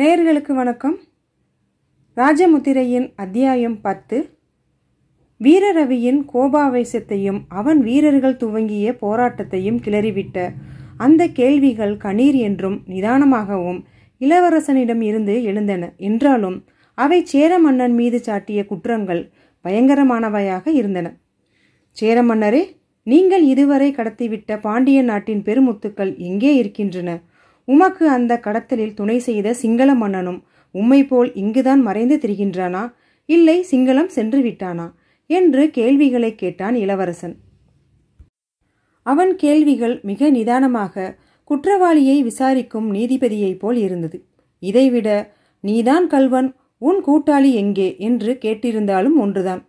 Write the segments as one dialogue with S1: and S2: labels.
S1: நேர்களுக்கு வணக்கம் ராஜமுத்திரையின் அத்தியாயம் பத்து வீரரவியின் கோபாவேசத்தையும் அவன் வீரர்கள் துவங்கிய போராட்டத்தையும் கிளறிவிட்ட அந்த கேள்விகள் கணீர் என்றும் நிதானமாகவும் இளவரசனிடம் இருந்து எழுந்தன என்றாலும் அவை சேர மன்னன் மீது சாட்டிய குற்றங்கள் பயங்கரமானவையாக இருந்தன சேர மன்னரே நீங்கள் இதுவரை கடத்திவிட்ட பாண்டிய நாட்டின் பெருமுத்துக்கள் எங்கே இருக்கின்றன உமக்கு அந்த கடத்தலில் துணை செய்த சிங்கள மன்னனும் உம்மை போல் இங்குதான் மறைந்து திரிகின்றானா இல்லை சிங்களம் சென்று விட்டானா என்று கேள்விகளை கேட்டான் இளவரசன் அவன் கேள்விகள் மிக நிதானமாக குற்றவாளியை விசாரிக்கும் நீதிபதியைப் போல் இருந்தது இதைவிட நீதான் கல்வன் உன் கூட்டாளி எங்கே என்று கேட்டிருந்தாலும் ஒன்றுதான்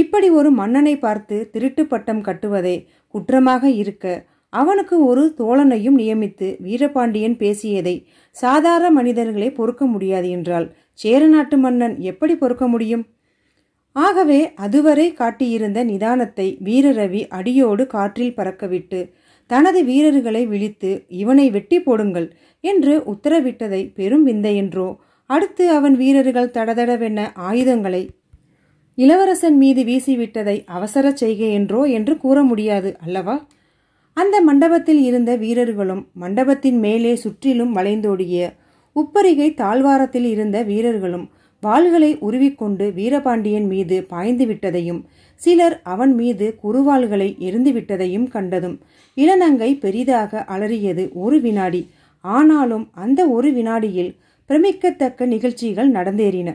S1: இப்படி ஒரு மன்னனை பார்த்து திருட்டு பட்டம் கட்டுவதை குற்றமாக இருக்க அவனுக்கு ஒரு தோழனையும் நியமித்து வீரபாண்டியன் பேசியதை சாதாரண மனிதர்களே பொறுக்க முடியாது என்றால் சேரநாட்டு மன்னன் எப்படி பொறுக்க முடியும் ஆகவே அதுவரை காட்டியிருந்த நிதானத்தை வீரரவி அடியோடு காற்றில் பறக்கவிட்டு தனது வீரர்களை விழித்து இவனை வெட்டி போடுங்கள் என்று உத்தரவிட்டதை பெரும் விந்தையென்றோ அடுத்து அவன் வீரர்கள் தடதடவென ஆயுதங்களை இளவரசன் மீது வீசிவிட்டதை அவசர செய்கையென்றோ என்று கூற முடியாது அல்லவா அந்த மண்டபத்தில் இருந்த வீரர்களும் மண்டபத்தின் மேலே சுற்றிலும் வளைந்தோடிய உப்பரிகை தாழ்வாரத்தில் இருந்த வீரர்களும் வாள்களை உருவிக்கொண்டு வீரபாண்டியன் மீது பாய்ந்து விட்டதையும் சிலர் அவன் மீது குறுவாள்களை எரிந்துவிட்டதையும் கண்டதும் இளநங்கை பெரிதாக அலறியது ஒரு வினாடி ஆனாலும் அந்த ஒரு வினாடியில் பிரமிக்கத்தக்க நிகழ்ச்சிகள் நடந்தேறின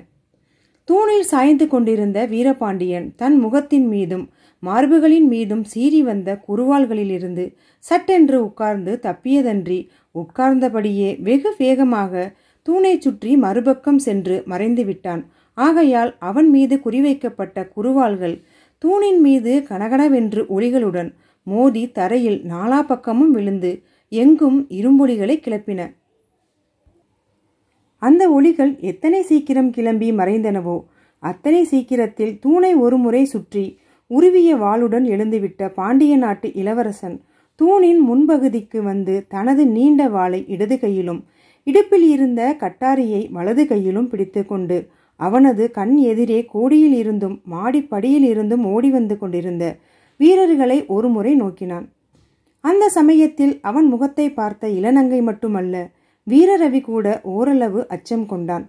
S1: தூணில் சாய்ந்து கொண்டிருந்த வீரபாண்டியன் தன் முகத்தின் மீதும் மார்புகளின் மீதும் சீறி வந்த குறுவாள்களிலிருந்து சட்டென்று உட்கார்ந்து தப்பியதன்றி உட்கார்ந்தபடியே வெகு வேகமாக தூணை சுற்றி மறுபக்கம் சென்று மறைந்து விட்டான் ஆகையால் அவன் மீது குறிவைக்கப்பட்ட குறுவாள்கள் தூணின் மீது கனகனவென்று ஒளிகளுடன் மோதி தரையில் நாலா பக்கமும் விழுந்து எங்கும் இரும்பொலிகளை கிளப்பின அந்த ஒளிகள் எத்தனை சீக்கிரம் கிளம்பி மறைந்தனவோ அத்தனை சீக்கிரத்தில் தூணை ஒருமுறை சுற்றி உருவிய வாளுடன் எழுந்துவிட்ட பாண்டிய நாட்டு இளவரசன் தூணின் முன்பகுதிக்கு வந்து தனது நீண்ட வாளை இடது கையிலும் இடுப்பில் இருந்த கட்டாரியை வலது கையிலும் பிடித்து கொண்டு அவனது கண் எதிரே கோடியில் இருந்தும் மாடிப்படியில் இருந்தும் ஓடி வந்து கொண்டிருந்த வீரர்களை ஒருமுறை நோக்கினான் அந்த சமயத்தில் அவன் முகத்தை பார்த்த இளநங்கை மட்டுமல்ல வீரரவி கூட ஓரளவு அச்சம் கொண்டான்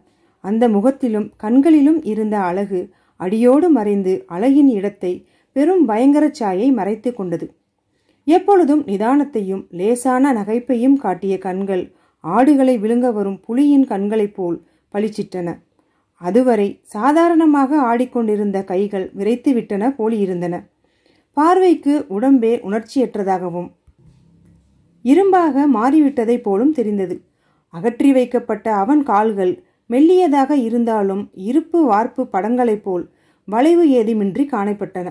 S1: அந்த முகத்திலும் கண்களிலும் இருந்த அழகு அடியோடு மறைந்து அலையின் இடத்தை பெரும் பயங்கர சாயை மறைத்து கொண்டது எப்பொழுதும் நிதானத்தையும் லேசான நகைப்பையும் காட்டிய கண்கள் ஆடுகளை விழுங்க வரும் புலியின் கண்களைப் போல் பளிச்சிட்டன அதுவரை சாதாரணமாக ஆடிக்கொண்டிருந்த கைகள் விரைத்துவிட்டன போலியிருந்தன பார்வைக்கு உடம்பே உணர்ச்சியற்றதாகவும் இரும்பாக மாறிவிட்டதை போலும் தெரிந்தது அகற்றி வைக்கப்பட்ட அவன் கால்கள் மெல்லியதாக இருந்தாலும் இருப்பு வார்ப்பு படங்களைப் போல் வளைவு ஏதுமின்றி காணப்பட்டன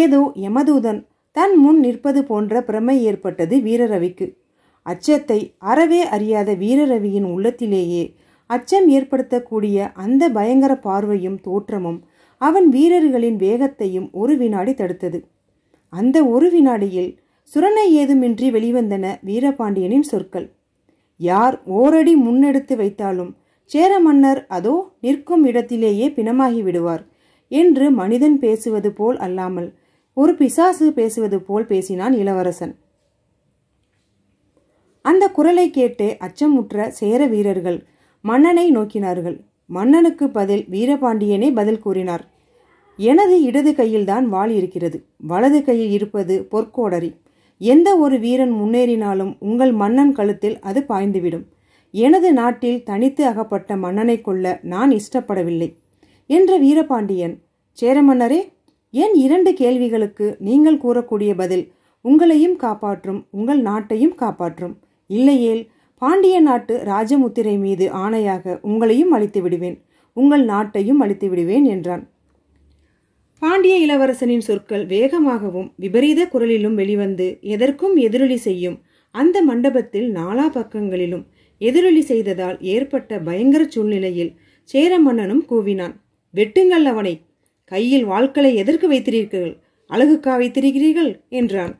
S1: ஏதோ யமதூதன் தன் முன் நிற்பது போன்ற பிரமை ஏற்பட்டது வீரரவிக்கு அச்சத்தை அறவே அறியாத வீரரவியின் உள்ளத்திலேயே அச்சம் ஏற்படுத்தக்கூடிய அந்த பயங்கர பார்வையும் தோற்றமும் அவன் வீரர்களின் வேகத்தையும் ஒரு வினாடி தடுத்தது அந்த ஒரு வினாடியில் சுரணை ஏதுமின்றி வெளிவந்தன வீரபாண்டியனின் சொற்கள் யார் ஓரடி முன்னெடுத்து வைத்தாலும் சேர மன்னர் அதோ நிற்கும் இடத்திலேயே பிணமாகி விடுவார் என்று மனிதன் பேசுவது போல் அல்லாமல் ஒரு பிசாசு பேசுவது போல் பேசினான் இளவரசன் அந்த குரலை கேட்டு அச்சமுற்ற சேர வீரர்கள் மன்னனை நோக்கினார்கள் மன்னனுக்கு பதில் வீரபாண்டியனே பதில் கூறினார் எனது இடது கையில்தான் வாள் இருக்கிறது வலது கையில் இருப்பது பொற்கோடரி எந்த ஒரு வீரன் முன்னேறினாலும் உங்கள் மன்னன் கழுத்தில் அது பாய்ந்துவிடும் எனது நாட்டில் தனித்து அகப்பட்ட மன்னனை கொள்ள நான் இஷ்டப்படவில்லை என்ற வீரபாண்டியன் சேரமன்னரே என் இரண்டு கேள்விகளுக்கு நீங்கள் கூறக்கூடிய பதில் உங்களையும் காப்பாற்றும் உங்கள் நாட்டையும் காப்பாற்றும் இல்லையேல் பாண்டிய நாட்டு ராஜமுத்திரை மீது ஆணையாக உங்களையும் அழித்து விடுவேன் உங்கள் நாட்டையும் அழித்து விடுவேன் என்றான் பாண்டிய இளவரசனின் சொற்கள் வேகமாகவும் விபரீத குரலிலும் வெளிவந்து எதற்கும் எதிரொலி செய்யும் அந்த மண்டபத்தில் நாலா பக்கங்களிலும் எதிரொலி செய்ததால் ஏற்பட்ட பயங்கர சூழ்நிலையில் சேர மன்னனும் கூவினான் வெட்டுங்கள் அவனை கையில் வாள்களை எதற்கு வைத்திருக்கிறீர்கள் அழகுக்கா வைத்திருக்கிறீர்கள் என்றான்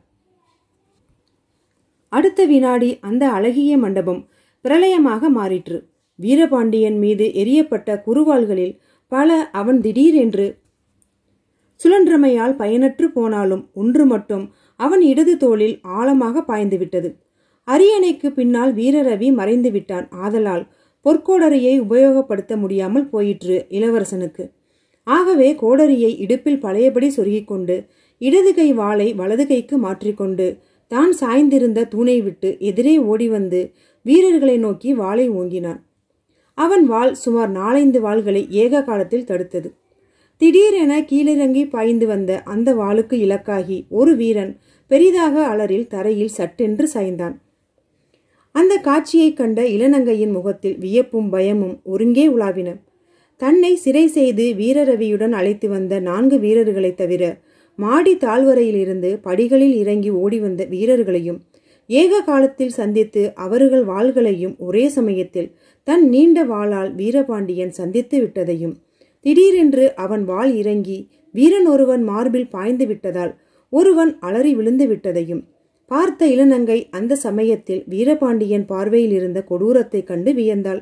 S1: அடுத்த வினாடி அந்த அழகிய மண்டபம் பிரளயமாக மாறிற்று வீரபாண்டியன் மீது எரியப்பட்ட குறுவாள்களில் பல அவன் திடீரென்று சுழன்றமையால் பயனற்று போனாலும் ஒன்று மட்டும் அவன் இடது தோளில் ஆழமாக பாய்ந்துவிட்டது அரியணைக்கு பின்னால் வீரரவி மறைந்து விட்டான் ஆதலால் பொற்கோடரியை உபயோகப்படுத்த முடியாமல் போயிற்று இளவரசனுக்கு ஆகவே கோடரியை இடுப்பில் பழையபடி கொண்டு இடது கை வாளை வலது கைக்கு மாற்றிக்கொண்டு தான் சாய்ந்திருந்த தூணை விட்டு எதிரே ஓடி வந்து வீரர்களை நோக்கி வாளை ஓங்கினான் அவன் வாள் சுமார் நாலைந்து வாள்களை ஏக காலத்தில் தடுத்தது திடீரென கீழிறங்கி பாய்ந்து வந்த அந்த வாளுக்கு இலக்காகி ஒரு வீரன் பெரிதாக அலறில் தரையில் சட்டென்று சாய்ந்தான் அந்த காட்சியைக் கண்ட இளநங்கையின் முகத்தில் வியப்பும் பயமும் ஒருங்கே உலாவின தன்னை சிறை செய்து வீரரவியுடன் அழைத்து வந்த நான்கு வீரர்களைத் தவிர மாடி தாழ்வரையிலிருந்து படிகளில் இறங்கி ஓடி வந்த வீரர்களையும் ஏக காலத்தில் சந்தித்து அவர்கள் வாள்களையும் ஒரே சமயத்தில் தன் நீண்ட வாளால் வீரபாண்டியன் சந்தித்து விட்டதையும் திடீரென்று அவன் வாள் இறங்கி வீரன் ஒருவன் மார்பில் பாய்ந்து விட்டதால் ஒருவன் அலறி விழுந்து விட்டதையும் பார்த்த இளநங்கை அந்த சமயத்தில் வீரபாண்டியன் பார்வையில் இருந்த கொடூரத்தை கண்டு வியந்தாள்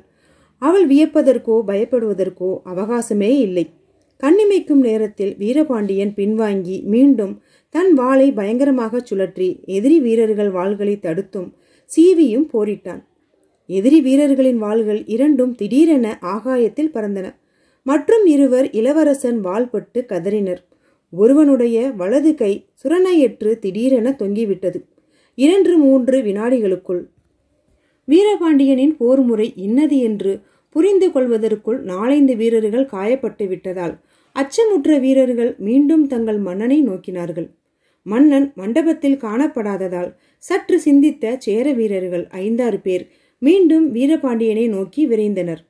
S1: அவள் வியப்பதற்கோ பயப்படுவதற்கோ அவகாசமே இல்லை கண்ணிமைக்கும் நேரத்தில் வீரபாண்டியன் பின்வாங்கி மீண்டும் தன் வாளை பயங்கரமாக சுழற்றி எதிரி வீரர்கள் வாள்களை தடுத்தும் சீவியும் போரிட்டான் எதிரி வீரர்களின் வாள்கள் இரண்டும் திடீரென ஆகாயத்தில் பறந்தன மற்றும் இருவர் இளவரசன் வாள்பட்டு கதறினர் ஒருவனுடைய வலது கை சுரணையற்று திடீரென தொங்கிவிட்டது இரண்டு மூன்று வினாடிகளுக்குள் வீரபாண்டியனின் போர் முறை இன்னது என்று புரிந்து கொள்வதற்குள் நாலைந்து வீரர்கள் காயப்பட்டு விட்டதால் அச்சமுற்ற வீரர்கள் மீண்டும் தங்கள் மன்னனை நோக்கினார்கள் மன்னன் மண்டபத்தில் காணப்படாததால் சற்று சிந்தித்த சேர வீரர்கள் ஐந்தாறு பேர் மீண்டும் வீரபாண்டியனை நோக்கி விரைந்தனர்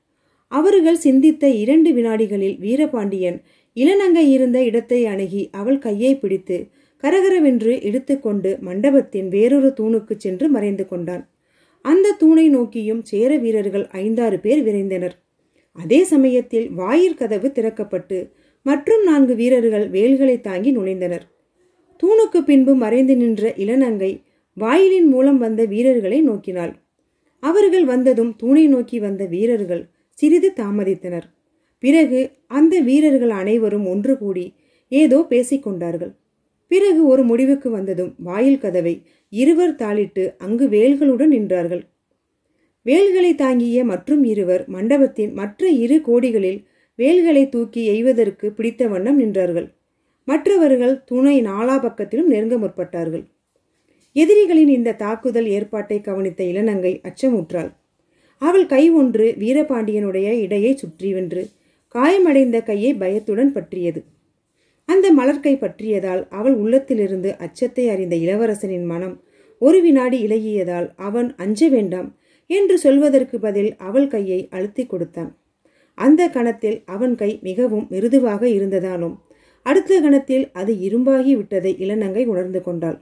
S1: அவர்கள் சிந்தித்த இரண்டு வினாடிகளில் வீரபாண்டியன் இளநங்கை இருந்த இடத்தை அணுகி அவள் கையை பிடித்து கரகரவென்று இழுத்துக்கொண்டு மண்டபத்தின் வேறொரு தூணுக்கு சென்று மறைந்து கொண்டான் அந்த தூணை நோக்கியும் சேர வீரர்கள் ஐந்தாறு பேர் விரைந்தனர் அதே சமயத்தில் வாயிற் கதவு திறக்கப்பட்டு மற்றும் நான்கு வீரர்கள் வேல்களை தாங்கி நுழைந்தனர் தூணுக்கு பின்பு மறைந்து நின்ற இளநங்கை வாயிலின் மூலம் வந்த வீரர்களை நோக்கினாள் அவர்கள் வந்ததும் தூணை நோக்கி வந்த வீரர்கள் சிறிது தாமதித்தனர் பிறகு அந்த வீரர்கள் அனைவரும் ஒன்று கூடி ஏதோ பேசிக்கொண்டார்கள் பிறகு ஒரு முடிவுக்கு வந்ததும் வாயில் கதவை இருவர் தாளிட்டு அங்கு வேல்களுடன் நின்றார்கள் வேல்களை தாங்கிய மற்றும் இருவர் மண்டபத்தின் மற்ற இரு கோடிகளில் வேல்களை தூக்கி எய்வதற்கு பிடித்த வண்ணம் நின்றார்கள் மற்றவர்கள் துணை நாலா பக்கத்திலும் நெருங்க முற்பட்டார்கள் எதிரிகளின் இந்த தாக்குதல் ஏற்பாட்டை கவனித்த இளநங்கை அச்சமுற்றாள் அவள் கை ஒன்று வீரபாண்டியனுடைய இடையை சுற்றி வென்று காயமடைந்த கையை பயத்துடன் பற்றியது அந்த மலர்க்கை பற்றியதால் அவள் உள்ளத்திலிருந்து அச்சத்தை அறிந்த இளவரசனின் மனம் ஒரு வினாடி இலகியதால் அவன் அஞ்ச வேண்டாம் என்று சொல்வதற்கு பதில் அவள் கையை அழுத்தி கொடுத்தான் அந்த கணத்தில் அவன் கை மிகவும் மிருதுவாக இருந்ததாலும் அடுத்த கணத்தில் அது இரும்பாகி விட்டதை இளநங்கை உணர்ந்து கொண்டாள்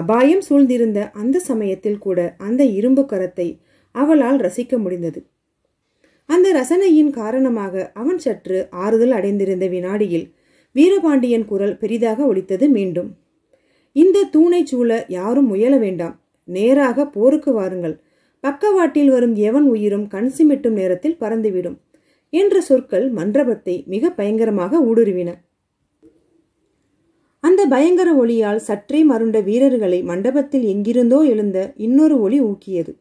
S1: அபாயம் சூழ்ந்திருந்த அந்த சமயத்தில் கூட அந்த இரும்பு கரத்தை அவளால் ரசிக்க முடிந்தது அந்த ரசனையின் காரணமாக அவன் சற்று ஆறுதல் அடைந்திருந்த வினாடியில் வீரபாண்டியன் குரல் பெரிதாக ஒலித்தது மீண்டும் இந்த தூணை சூழ யாரும் முயல வேண்டாம் நேராக போருக்கு வாருங்கள் பக்கவாட்டில் வரும் எவன் உயிரும் கண் சிமிட்டும் நேரத்தில் பறந்துவிடும் என்ற சொற்கள் மண்டபத்தை மிக பயங்கரமாக ஊடுருவின அந்த பயங்கர ஒளியால் சற்றே மருண்ட வீரர்களை மண்டபத்தில் எங்கிருந்தோ எழுந்த இன்னொரு ஒளி ஊக்கியது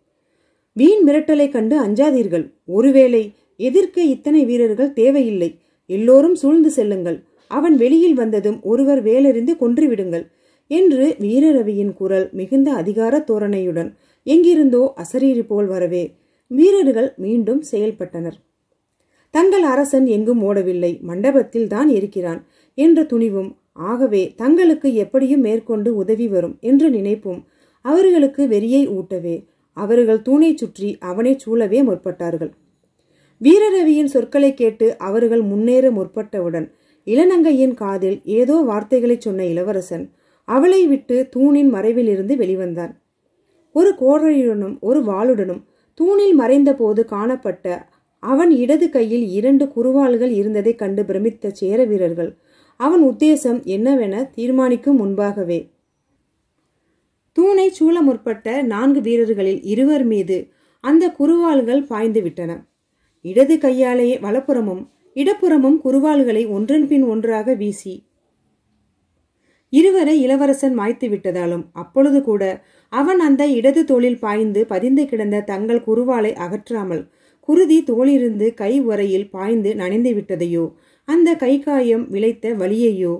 S1: வீண் மிரட்டலை கண்டு அஞ்சாதீர்கள் ஒருவேளை எதிர்க்க இத்தனை வீரர்கள் தேவையில்லை எல்லோரும் சூழ்ந்து செல்லுங்கள் அவன் வெளியில் வந்ததும் ஒருவர் வேலறிந்து கொன்றுவிடுங்கள் என்று வீரரவியின் குரல் மிகுந்த அதிகார தோரணையுடன் எங்கிருந்தோ அசரீரி போல் வரவே வீரர்கள் மீண்டும் செயல்பட்டனர் தங்கள் அரசன் எங்கும் ஓடவில்லை மண்டபத்தில் தான் இருக்கிறான் என்ற துணிவும் ஆகவே தங்களுக்கு எப்படியும் மேற்கொண்டு உதவி வரும் என்ற நினைப்பும் அவர்களுக்கு வெறியை ஊட்டவே அவர்கள் தூணை சுற்றி அவனை சூழவே முற்பட்டார்கள் வீரரவியின் சொற்களை கேட்டு அவர்கள் முன்னேற முற்பட்டவுடன் இளநங்கையின் காதில் ஏதோ வார்த்தைகளை சொன்ன இளவரசன் அவளை விட்டு தூணின் மறைவிலிருந்து வெளிவந்தான் ஒரு கோழையுடனும் ஒரு வாளுடனும் தூணில் மறைந்தபோது காணப்பட்ட அவன் இடது கையில் இரண்டு குறுவாள்கள் இருந்ததைக் கண்டு பிரமித்த சேர வீரர்கள் அவன் உத்தேசம் என்னவென தீர்மானிக்கும் முன்பாகவே தூணை சூழ முற்பட்ட நான்கு வீரர்களில் இருவர் மீது அந்த குருவால்கள் பாய்ந்து விட்டன இடது கையாலேயே வலப்புறமும் இடப்புறமும் குருவால்களை ஒன்றன் பின் ஒன்றாக வீசி இருவரை இளவரசன் மாய்த்து விட்டதாலும் அப்பொழுது கூட அவன் அந்த இடது தோளில் பாய்ந்து பதிந்து கிடந்த தங்கள் குருவாலை அகற்றாமல் குருதி தோளிலிருந்து கை உரையில் பாய்ந்து நனைந்து விட்டதையோ அந்த கை காயம் விளைத்த வலியையோ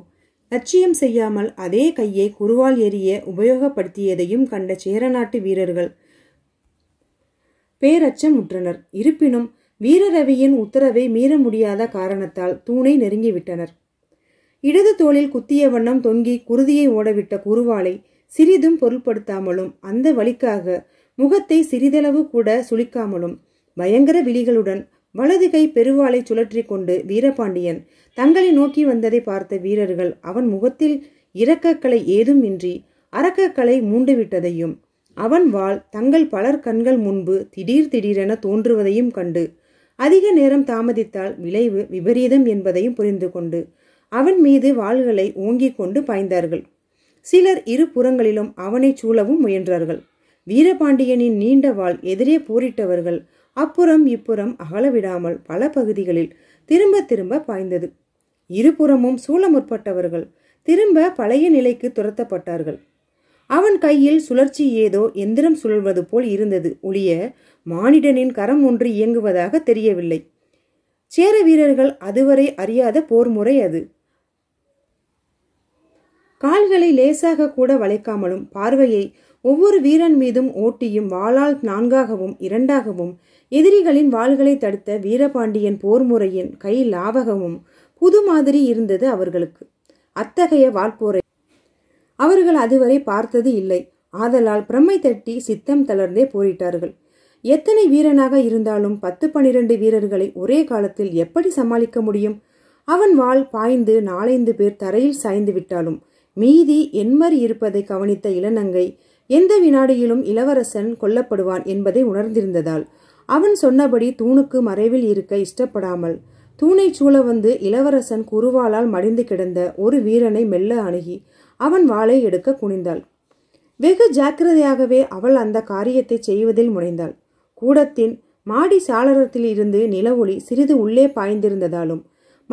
S1: லட்சியம் செய்யாமல் அதே கையை குருவால் எறிய உபயோகப்படுத்தியதையும் கண்ட சேரநாட்டு வீரர்கள் பேரச்சம் உற்றனர் இருப்பினும் வீரரவியின் உத்தரவை மீற முடியாத காரணத்தால் தூணை நெருங்கிவிட்டனர் இடது தோளில் குத்திய வண்ணம் தொங்கி குருதியை ஓடவிட்ட குருவாலை சிறிதும் பொருட்படுத்தாமலும் அந்த வழிக்காக முகத்தை சிறிதளவு கூட சுளிக்காமலும் பயங்கர விழிகளுடன் வலது கை பெருவாளை சுழற்றி கொண்டு வீரபாண்டியன் தங்களை நோக்கி வந்ததை பார்த்த வீரர்கள் அவன் முகத்தில் இறக்கக்களை ஏதும் இன்றி அரக்கக்கலை மூண்டுவிட்டதையும் அவன் வாழ் தங்கள் பலர் கண்கள் முன்பு திடீர் திடீரென தோன்றுவதையும் கண்டு அதிக நேரம் தாமதித்தால் விளைவு விபரீதம் என்பதையும் புரிந்து கொண்டு அவன் மீது வாள்களை ஓங்கிக் கொண்டு பாய்ந்தார்கள் சிலர் இரு புறங்களிலும் அவனை சூழவும் முயன்றார்கள் வீரபாண்டியனின் நீண்ட வாள் எதிரே போரிட்டவர்கள் அப்புறம் இப்புறம் அகலவிடாமல் பல பகுதிகளில் திரும்ப திரும்ப பாய்ந்தது இருபுறமும் சூழ முற்பட்டவர்கள் திரும்ப பழைய நிலைக்கு துரத்தப்பட்டார்கள் அவன் கையில் சுழற்சி ஏதோ எந்திரம் சுழல்வது போல் இருந்தது ஒளிய மானிடனின் கரம் ஒன்று இயங்குவதாக தெரியவில்லை சேர வீரர்கள் அதுவரை அறியாத போர் முறை அது கால்களை லேசாக கூட வளைக்காமலும் பார்வையை ஒவ்வொரு வீரன் மீதும் ஓட்டியும் வாளால் நான்காகவும் இரண்டாகவும் எதிரிகளின் வாள்களை தடுத்த வீரபாண்டியன் போர் முறையின் கை லாவகமும் புது மாதிரி இருந்தது அவர்களுக்கு அத்தகைய வாழ்போரை அவர்கள் அதுவரை பார்த்தது இல்லை ஆதலால் பிரம்மை தட்டி சித்தம் தளர்ந்தே போரிட்டார்கள் எத்தனை வீரனாக இருந்தாலும் பத்து பனிரெண்டு வீரர்களை ஒரே காலத்தில் எப்படி சமாளிக்க முடியும் அவன் வாள் பாய்ந்து நாலைந்து பேர் தரையில் சாய்ந்து விட்டாலும் மீதி எண்மறி இருப்பதை கவனித்த இளநங்கை எந்த வினாடியிலும் இளவரசன் கொல்லப்படுவான் என்பதை உணர்ந்திருந்ததால் அவன் சொன்னபடி தூணுக்கு மறைவில் இருக்க இஷ்டப்படாமல் தூணை சூழ வந்து இளவரசன் குருவாளால் மடிந்து கிடந்த ஒரு வீரனை மெல்ல அணுகி அவன் வாளை எடுக்க குனிந்தாள் வெகு ஜாக்கிரதையாகவே அவள் அந்த காரியத்தை செய்வதில் முனைந்தாள் கூடத்தின் மாடி சாளரத்தில் இருந்து நிலவொளி சிறிது உள்ளே பாய்ந்திருந்ததாலும்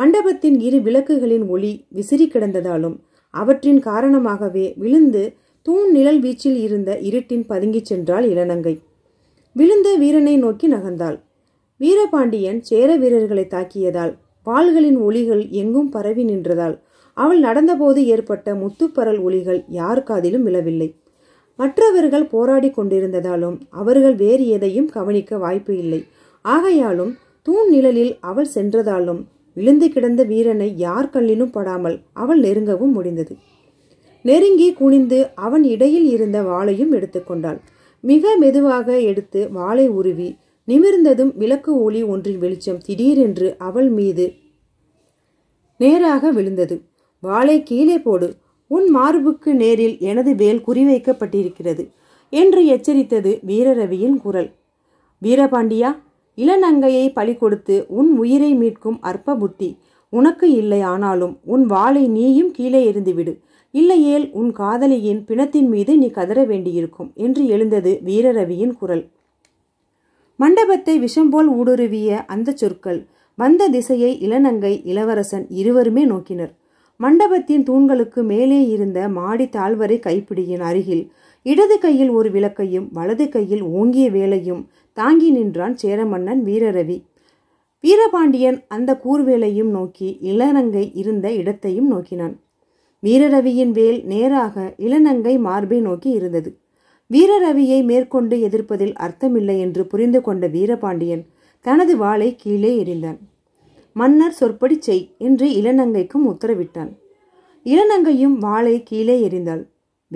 S1: மண்டபத்தின் இரு விளக்குகளின் ஒளி விசிறி கிடந்ததாலும் அவற்றின் காரணமாகவே விழுந்து தூண் நிழல் வீச்சில் இருந்த இருட்டின் பதுங்கிச் சென்றாள் இளநங்கை விழுந்து வீரனை நோக்கி நகர்ந்தாள் வீரபாண்டியன் சேர வீரர்களை தாக்கியதால் வாள்களின் ஒளிகள் எங்கும் பரவி நின்றதால் அவள் நடந்தபோது ஏற்பட்ட முத்துப்பரல் ஒளிகள் யார் காதிலும் விழவில்லை மற்றவர்கள் போராடி கொண்டிருந்ததாலும் அவர்கள் வேறு எதையும் கவனிக்க வாய்ப்பு இல்லை ஆகையாலும் தூண் நிழலில் அவள் சென்றதாலும் விழுந்து கிடந்த வீரனை யார் கல்லிலும் படாமல் அவள் நெருங்கவும் முடிந்தது நெருங்கி குனிந்து அவன் இடையில் இருந்த வாளையும் எடுத்துக்கொண்டாள் மிக மெதுவாக எடுத்து வாளை உருவி நிமிர்ந்ததும் விளக்கு ஒளி ஒன்றின் வெளிச்சம் திடீரென்று அவள் மீது நேராக விழுந்தது வாளை கீழே போடு உன் மார்புக்கு நேரில் எனது வேல் குறிவைக்கப்பட்டிருக்கிறது என்று எச்சரித்தது வீரரவியின் குரல் வீரபாண்டியா இளநங்கையை பழி கொடுத்து உன் உயிரை மீட்கும் அற்ப புத்தி உனக்கு இல்லை ஆனாலும் உன் வாளை நீயும் கீழே எறிந்துவிடு இல்லையேல் உன் காதலியின் பிணத்தின் மீது நீ கதற வேண்டியிருக்கும் என்று எழுந்தது வீரரவியின் குரல் மண்டபத்தை விஷம் போல் ஊடுருவிய அந்த சொற்கள் வந்த திசையை இளநங்கை இளவரசன் இருவருமே நோக்கினர் மண்டபத்தின் தூண்களுக்கு மேலே இருந்த மாடி தாழ்வரை கைப்பிடியின் அருகில் இடது கையில் ஒரு விளக்கையும் வலது கையில் ஓங்கிய வேலையும் தாங்கி நின்றான் சேரமன்னன் வீரரவி வீரபாண்டியன் அந்த கூர்வேலையும் நோக்கி இளநங்கை இருந்த இடத்தையும் நோக்கினான் வீரரவியின் வேல் நேராக இளநங்கை மார்பை நோக்கி இருந்தது வீரரவியை மேற்கொண்டு எதிர்ப்பதில் அர்த்தமில்லை என்று புரிந்து கொண்ட வீரபாண்டியன் தனது வாளை கீழே எறிந்தான் மன்னர் சொற்படி செய் என்று இளநங்கைக்கும் உத்தரவிட்டான் இளநங்கையும் வாளை கீழே எறிந்தாள்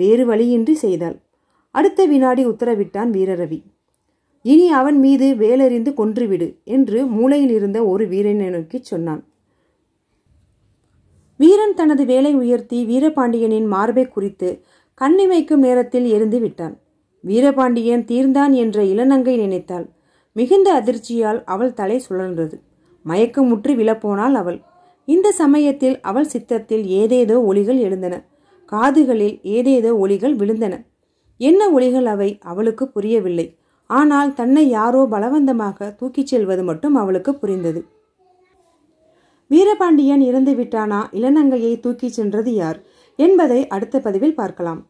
S1: வேறு வழியின்றி செய்தாள் அடுத்த வினாடி உத்தரவிட்டான் வீரரவி இனி அவன் மீது வேலறிந்து கொன்றுவிடு என்று மூளையில் இருந்த ஒரு வீரனை நோக்கி சொன்னான் வீரன் தனது வேலை உயர்த்தி வீரபாண்டியனின் மார்பை குறித்து கண்ணி வைக்கும் நேரத்தில் எரிந்து விட்டான் வீரபாண்டியன் தீர்ந்தான் என்ற இளநங்கை நினைத்தாள் மிகுந்த அதிர்ச்சியால் அவள் தலை சுழன்றது முற்றி விழப்போனாள் அவள் இந்த சமயத்தில் அவள் சித்தத்தில் ஏதேதோ ஒளிகள் எழுந்தன காதுகளில் ஏதேதோ ஒளிகள் விழுந்தன என்ன ஒளிகள் அவை அவளுக்கு புரியவில்லை ஆனால் தன்னை யாரோ பலவந்தமாக தூக்கிச் செல்வது மட்டும் அவளுக்கு புரிந்தது வீரபாண்டியன் இறந்து விட்டானா இளநங்கையை தூக்கிச் சென்றது யார் என்பதை அடுத்த பதிவில் பார்க்கலாம்